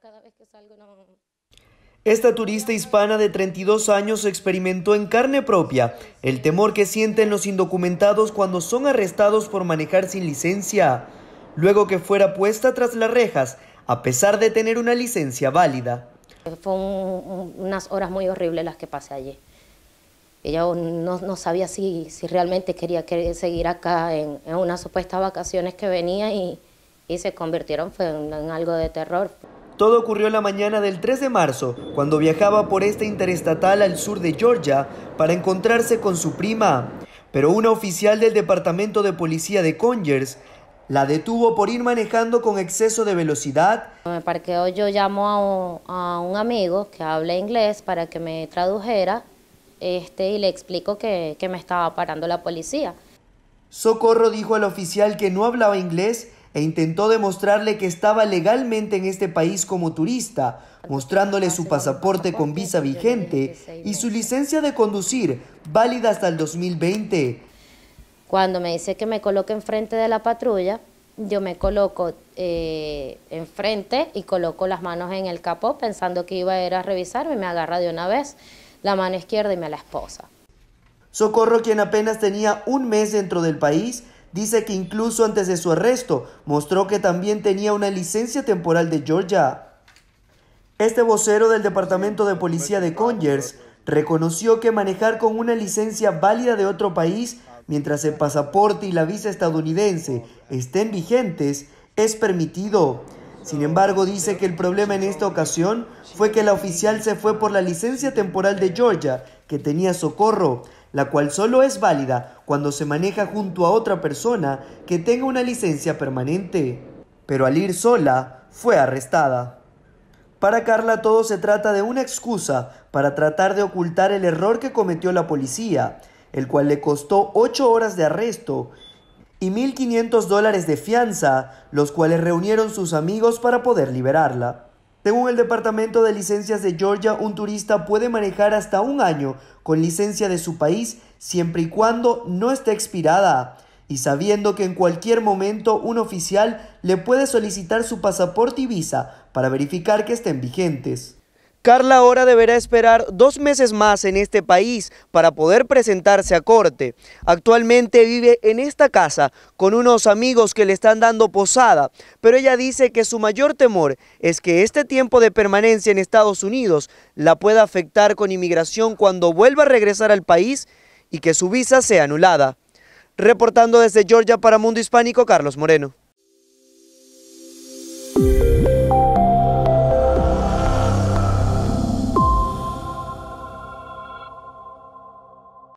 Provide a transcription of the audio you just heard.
cada vez que Esta turista hispana de 32 años experimentó en carne propia el temor que sienten los indocumentados cuando son arrestados por manejar sin licencia, luego que fuera puesta tras las rejas a pesar de tener una licencia válida. Fue unas horas muy horribles las que pasé allí. Ella no, sabía si, si, realmente quería seguir acá en, unas supuestas vacaciones que venía y, se convirtieron en algo de terror. Todo ocurrió la mañana del 3 de marzo, cuando viajaba por esta interestatal al sur de Georgia para encontrarse con su prima. Pero un oficial del Departamento de Policía de Conyers la detuvo por ir manejando con exceso de velocidad. Me parqueo yo llamo a un, amigo que habla inglés para que me tradujera este, y le explico que, que me estaba parando la policía. Socorro dijo al oficial que no hablaba inglés e intentó demostrarle que estaba legalmente en este país como turista, mostrándole su pasaporte con visa vigente y su licencia de conducir, válida hasta el 2020. Cuando me dice que me coloque enfrente de la patrulla, yo me coloco eh, enfrente y coloco las manos en el capó pensando que iba a ir a revisarme y me agarra de una vez la mano izquierda y me la esposa. Socorro, quien apenas tenía un mes dentro del país, dice que incluso antes de su arresto mostró que también tenía una licencia temporal de Georgia. Este vocero del Departamento de Policía de Conyers reconoció que manejar con una licencia válida de otro país mientras el pasaporte y la visa estadounidense estén vigentes es permitido. Sin embargo, dice que el problema en esta ocasión fue que la oficial se fue por la licencia temporal de Georgia, que tenía socorro, la cual solo es válida cuando se maneja junto a otra persona que tenga una licencia permanente. Pero al ir sola, fue arrestada. Para Carla todo se trata de una excusa para tratar de ocultar el error que cometió la policía, el cual le costó 8 horas de arresto y 1.500 dólares de fianza, los cuales reunieron sus amigos para poder liberarla. Según el Departamento de Licencias de Georgia, un turista puede manejar hasta un año con licencia de su país siempre y cuando no esté expirada y sabiendo que en cualquier momento un oficial le puede solicitar su pasaporte y visa para verificar que estén vigentes. Carla ahora deberá esperar dos meses más en este país para poder presentarse a corte. Actualmente vive en esta casa con unos amigos que le están dando posada, pero ella dice que su mayor temor es que este tiempo de permanencia en Estados Unidos la pueda afectar con inmigración cuando vuelva a regresar al país y que su visa sea anulada. Reportando desde Georgia para Mundo Hispánico, Carlos Moreno.